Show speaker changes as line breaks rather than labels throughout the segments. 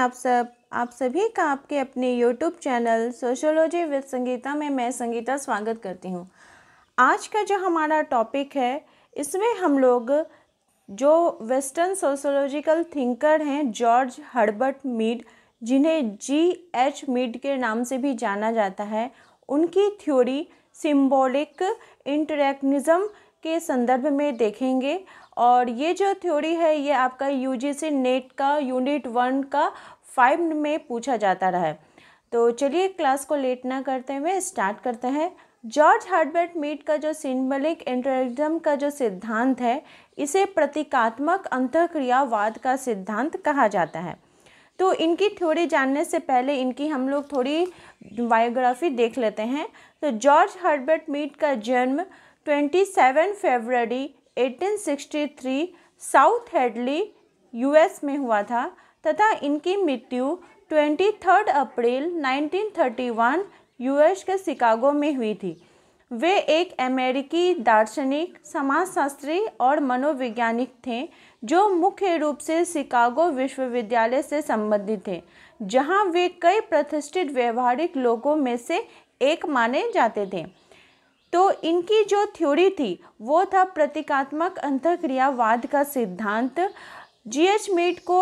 आप सब आप सभी का आपके अपने YouTube channel sociology with Sangeeta में मैं संगीता स्वागत करती हूँ आज का जो हमारा टॉपिक है इसमें हम लोग जो वेस्टर्न सोशोलॉजिकल थिंकर हैं जॉर्ज हर्बर्ट मीड जिन्हें जी एच मीड के नाम से भी जाना जाता है उनकी थ्योरी सिंबॉलिक इंटरेक्निज़म के संदर्भ में देखेंगे और ये जो थ्योरी है ये आपका यूजीसी नेट का यूनिट वन का फाइव में पूछा जाता रहा है तो चलिए क्लास को लेट ना करते हुए स्टार्ट करते हैं जॉर्ज हार्डबर्ट मीट का जो सिम्बलिक इंटरिज्म का जो सिद्धांत है इसे प्रतीकात्मक अंतक्रियावाद का सिद्धांत कहा जाता है तो इनकी थ्योरी जानने से पहले इनकी हम लोग थोड़ी बायोग्राफी देख लेते हैं तो जॉर्ज हर्बर्ट मीट का जन्म 27 फरवरी 1863 साउथ हेडली यूएस में हुआ था तथा इनकी मृत्यु 23 अप्रैल 1931 यूएस के शिकागो में हुई थी वे एक अमेरिकी दार्शनिक समाजशास्त्री और मनोवैज्ञानिक थे जो मुख्य रूप से शिकागो विश्वविद्यालय से संबंधित थे जहां वे कई प्रतिष्ठित व्यवहारिक लोगों में से एक माने जाते थे तो इनकी जो थ्योरी थी वो था प्रतीकात्मक अंतक्रियावाद का सिद्धांत जी एच मीट को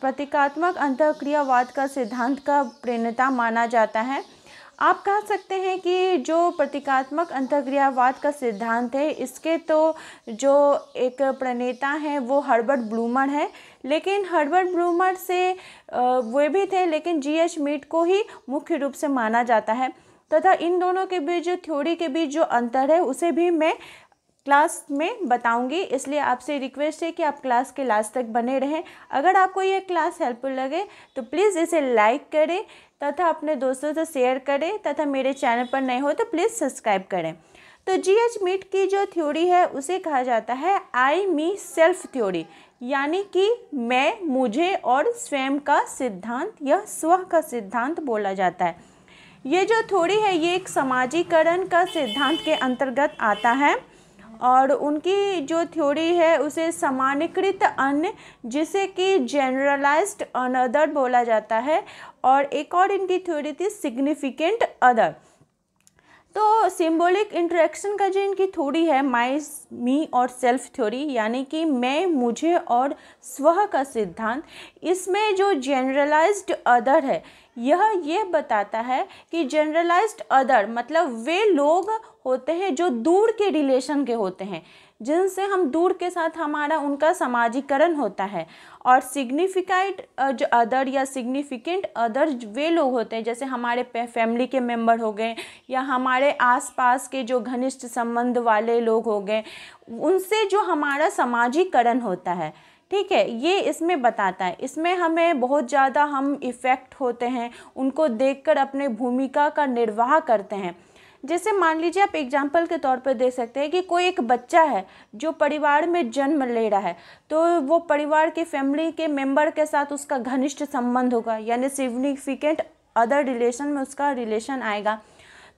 प्रतीकात्मक अंतक्रियावाद का सिद्धांत का प्रेरणता माना जाता है आप कह सकते हैं कि जो प्रतीकात्मक अंतक्रियावाद का सिद्धांत है इसके तो जो एक प्रणेता हैं वो हर्बर्ट ब्लूमर है लेकिन हर्बर्ट ब्लूमर से वे भी थे लेकिन जी एच मीट को ही मुख्य रूप से माना जाता है तथा इन दोनों के बीच जो थ्योरी के बीच जो अंतर है उसे भी मैं क्लास में बताऊंगी इसलिए आपसे रिक्वेस्ट है कि आप क्लास के लास्ट तक बने रहें अगर आपको यह क्लास हेल्पफुल लगे तो प्लीज़ इसे लाइक करें तथा अपने दोस्तों से शेयर करें तथा मेरे चैनल पर नए हो तो प्लीज़ सब्सक्राइब करें तो जी एच मीट की जो थ्योरी है उसे कहा जाता है आई मी सेल्फ थ्योरी यानी कि मैं मुझे और स्वयं का सिद्धांत यह स्व का सिद्धांत बोला जाता है ये जो थोड़ी है ये एक समाजीकरण का सिद्धांत के अंतर्गत आता है और उनकी जो थ्योरी है उसे सामान्यकृत अन्य जिसे कि जनरलाइज्ड अनदर बोला जाता है और एक और इनकी थ्योरी थी सिग्निफिकेंट अदर तो सिंबॉलिक इंटरेक्शन का जो इनकी थ्योरी है माई मी और सेल्फ थ्योरी यानी कि मैं मुझे और स्व का सिद्धांत इसमें जो जनरलाइज्ड अदर है यह ये बताता है कि जनरलाइज्ड अदर मतलब वे लोग होते हैं जो दूर के रिलेशन के होते हैं जिनसे हम दूर के साथ हमारा उनका सामाजिकरण होता है और सिग्निफिकाइट जो अदर या सिग्निफिकेंट अदर वे लोग होते हैं जैसे हमारे फैमिली के मेंबर हो गए या हमारे आसपास के जो घनिष्ठ संबंध वाले लोग हो गए उनसे जो हमारा सामाजिकरण होता है ठीक है ये इसमें बताता है इसमें हमें बहुत ज़्यादा हम इफ़ेक्ट होते हैं उनको देखकर अपने भूमिका का निर्वाह करते हैं जैसे मान लीजिए आप एग्जाम्पल के तौर पर दे सकते हैं कि कोई एक बच्चा है जो परिवार में जन्म ले रहा है तो वो परिवार के फैमिली के मेम्बर के साथ उसका घनिष्ठ संबंध होगा यानी सिग्निफिकेंट अदर रिलेशन में उसका रिलेशन आएगा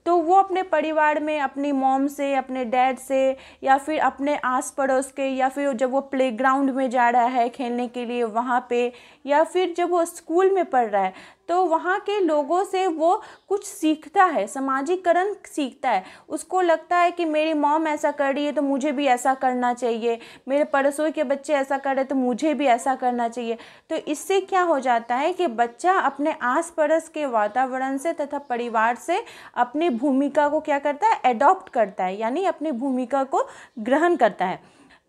तो वो अपने परिवार में अपनी मॉम से अपने डैड से या फिर अपने आस पड़ोस के या फिर जब वो प्लेग्राउंड में जा रहा है खेलने के लिए वहाँ पे या फिर जब वो स्कूल में पढ़ रहा है तो वहाँ के लोगों से वो कुछ सीखता है सामाजिकरण सीखता है उसको लगता है कि मेरी मॉम ऐसा कर रही है तो मुझे भी ऐसा करना चाहिए मेरे पड़ोसों के बच्चे ऐसा कर रहे तो मुझे भी ऐसा करना चाहिए तो इससे क्या हो जाता है कि बच्चा अपने आस पड़ोस के वातावरण से तथा परिवार से अपनी भूमिका को क्या करता है एडॉप्ट करता है यानी अपनी भूमिका को ग्रहण करता है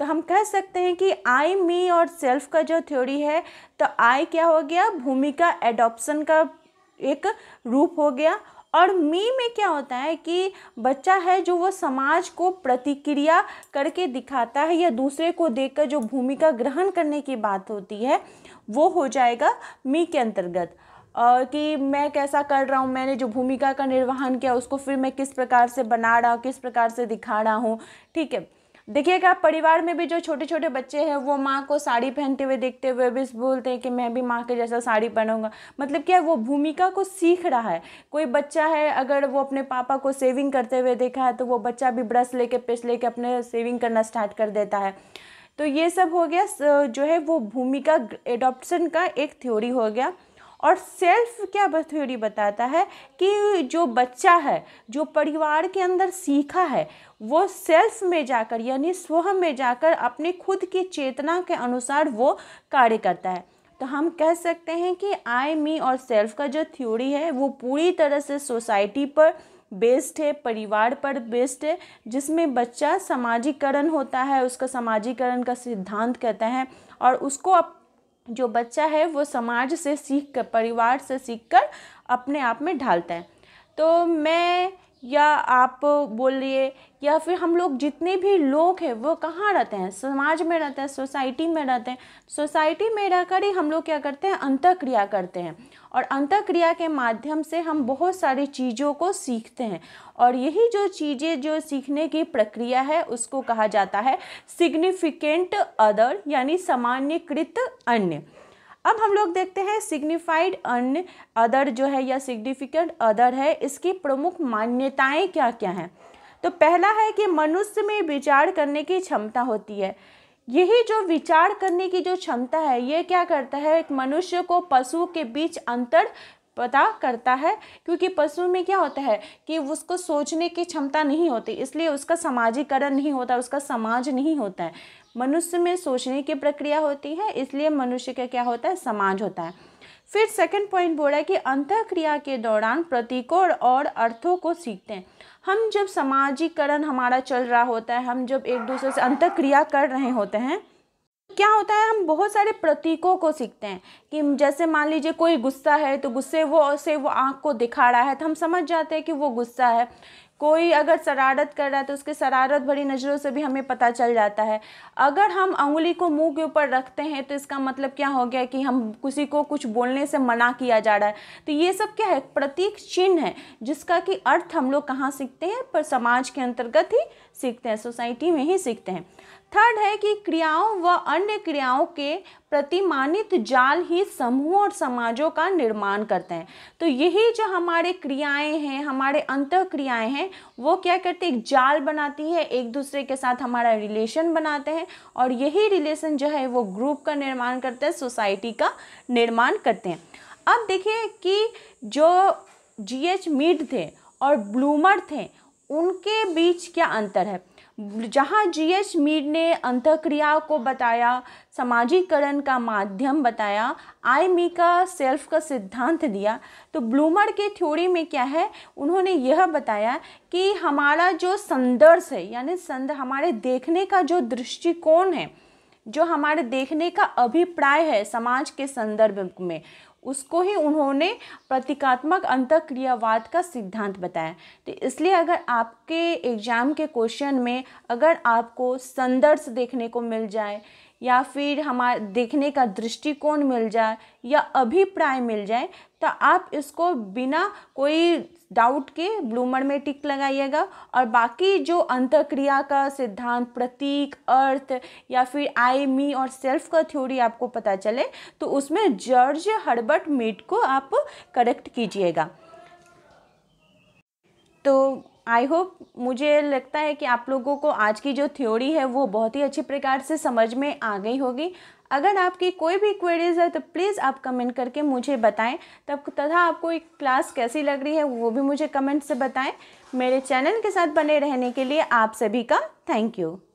तो हम कह सकते हैं कि आई मी और सेल्फ का जो थ्योरी है तो आई क्या हो गया भूमिका एडॉप्शन का एक रूप हो गया और मी में क्या होता है कि बच्चा है जो वो समाज को प्रतिक्रिया करके दिखाता है या दूसरे को देखकर जो भूमिका ग्रहण करने की बात होती है वो हो जाएगा मी के अंतर्गत और कि मैं कैसा कर रहा हूँ मैंने जो भूमिका का निर्वहन किया उसको फिर मैं किस प्रकार से बना रहा हूँ किस प्रकार से दिखा रहा हूँ ठीक है देखिएगा परिवार में भी जो छोटे छोटे बच्चे हैं वो माँ को साड़ी पहनते हुए देखते हुए भी बोलते हैं कि मैं भी माँ के जैसा साड़ी पहनूंगा मतलब क्या है वो भूमिका को सीख रहा है कोई बच्चा है अगर वो अपने पापा को सेविंग करते हुए देखा है तो वो बच्चा भी ब्रश लेके ले लेके अपने सेविंग करना स्टार्ट कर देता है तो ये सब हो गया जो है वो भूमिका एडॉप्शन का एक थ्योरी हो गया और सेल्फ क्या थ्योरी बताता है कि जो बच्चा है जो परिवार के अंदर सीखा है वो सेल्फ में जाकर यानी स्वह में जाकर अपने खुद की चेतना के अनुसार वो कार्य करता है तो हम कह सकते हैं कि आई मी और सेल्फ का जो थ्योरी है वो पूरी तरह से सोसाइटी पर बेस्ड है परिवार पर बेस्ड है जिसमें बच्चा सामाजिकरण होता है उसका सामाजिकरण का सिद्धांत कहते हैं और उसको जो बच्चा है वो समाज से सीख कर परिवार से सीख कर अपने आप में ढालता है तो मैं या आप बोलिए या फिर हम लोग जितने भी लोग हैं वो कहाँ रहते हैं समाज में रहते हैं सोसाइटी में रहते हैं सोसाइटी में रहकर ही हम लोग क्या करते हैं अंतक्रिया करते हैं और अंतक्रिया के माध्यम से हम बहुत सारी चीज़ों को सीखते हैं और यही जो चीज़ें जो सीखने की प्रक्रिया है उसको कहा जाता है सिग्निफिकेंट अदर यानी सामान्यकृत अन्य अब हम लोग देखते हैं सिग्निफाइड अन्य अदर जो है या सिग्निफिकेंट अदर है इसकी प्रमुख मान्यताएं क्या क्या हैं तो पहला है कि मनुष्य में विचार करने की क्षमता होती है यही जो विचार करने की जो क्षमता है ये क्या करता है एक मनुष्य को पशु के बीच अंतर पता करता है क्योंकि पशु में क्या होता है कि उसको सोचने की क्षमता नहीं होती इसलिए उसका सामाजिकरण नहीं होता उसका समाज नहीं होता है मनुष्य में सोचने की प्रक्रिया होती है इसलिए मनुष्य का क्या होता है समाज होता है फिर सेकंड पॉइंट बोल रहा है कि क्रिया के दौरान प्रतीकों और अर्थों को सीखते हैं हम जब समाजीकरण हमारा चल रहा होता है हम जब एक दूसरे से क्रिया कर रहे होते हैं क्या होता है हम बहुत सारे प्रतीकों को सीखते हैं कि जैसे मान लीजिए कोई गुस्सा है तो गुस्से वो से वो आँख को दिखा रहा है तो हम समझ जाते हैं कि वो गुस्सा है कोई अगर शरारत कर रहा है तो उसके शरारत भरी नज़रों से भी हमें पता चल जाता है अगर हम उंगली को मुंह के ऊपर रखते हैं तो इसका मतलब क्या हो गया कि हम किसी को कुछ बोलने से मना किया जा रहा है तो ये सब क्या है प्रतीक चिन्ह है जिसका कि अर्थ हम लोग कहाँ सीखते हैं पर समाज के अंतर्गत ही सीखते हैं सोसाइटी में ही सीखते हैं थर्ड है कि क्रियाओं व अन्य क्रियाओं के प्रतिमानित जाल ही समूह और समाजों का निर्माण करते हैं तो यही जो हमारे क्रियाएं हैं हमारे अंत क्रियाएं हैं वो क्या करती है एक जाल बनाती है एक दूसरे के साथ हमारा रिलेशन बनाते हैं और यही रिलेशन जो है वो ग्रुप का निर्माण करते हैं सोसाइटी का निर्माण करते हैं अब देखिए कि जो जी एच मिड थे और ब्लूमर थे उनके बीच क्या अंतर है जहाँ जी एस मीड ने अंतक्रिया को बताया सामाजिकरण का माध्यम बताया आई मी का सेल्फ का सिद्धांत दिया तो ब्लूमर के थ्योरी में क्या है उन्होंने यह बताया कि हमारा जो संदर्श है यानी संद हमारे देखने का जो दृष्टिकोण है जो हमारे देखने का अभिप्राय है समाज के संदर्भ में उसको ही उन्होंने प्रतीकात्मक अंतक्रियावाद का सिद्धांत बताया तो इसलिए अगर आपके एग्ज़ाम के क्वेश्चन में अगर आपको संदर्श देखने को मिल जाए या फिर हमारे देखने का दृष्टिकोण मिल जाए या अभिप्राय मिल जाए तो आप इसको बिना कोई डाउट के ब्लूमर में टिक लगाइएगा और बाकी जो अंतक्रिया का सिद्धांत प्रतीक अर्थ या फिर आई मी और सेल्फ का थ्योरी आपको पता चले तो उसमें जॉर्ज हर्बर्ट मीट को आप करेक्ट कीजिएगा तो आई होप मुझे लगता है कि आप लोगों को आज की जो थ्योरी है वो बहुत ही अच्छे प्रकार से समझ में आ गई होगी अगर आपकी कोई भी क्वेरीज है तो प्लीज़ आप कमेंट करके मुझे बताएं तब तथा आपको एक क्लास कैसी लग रही है वो भी मुझे कमेंट से बताएं मेरे चैनल के साथ बने रहने के लिए आप सभी का थैंक यू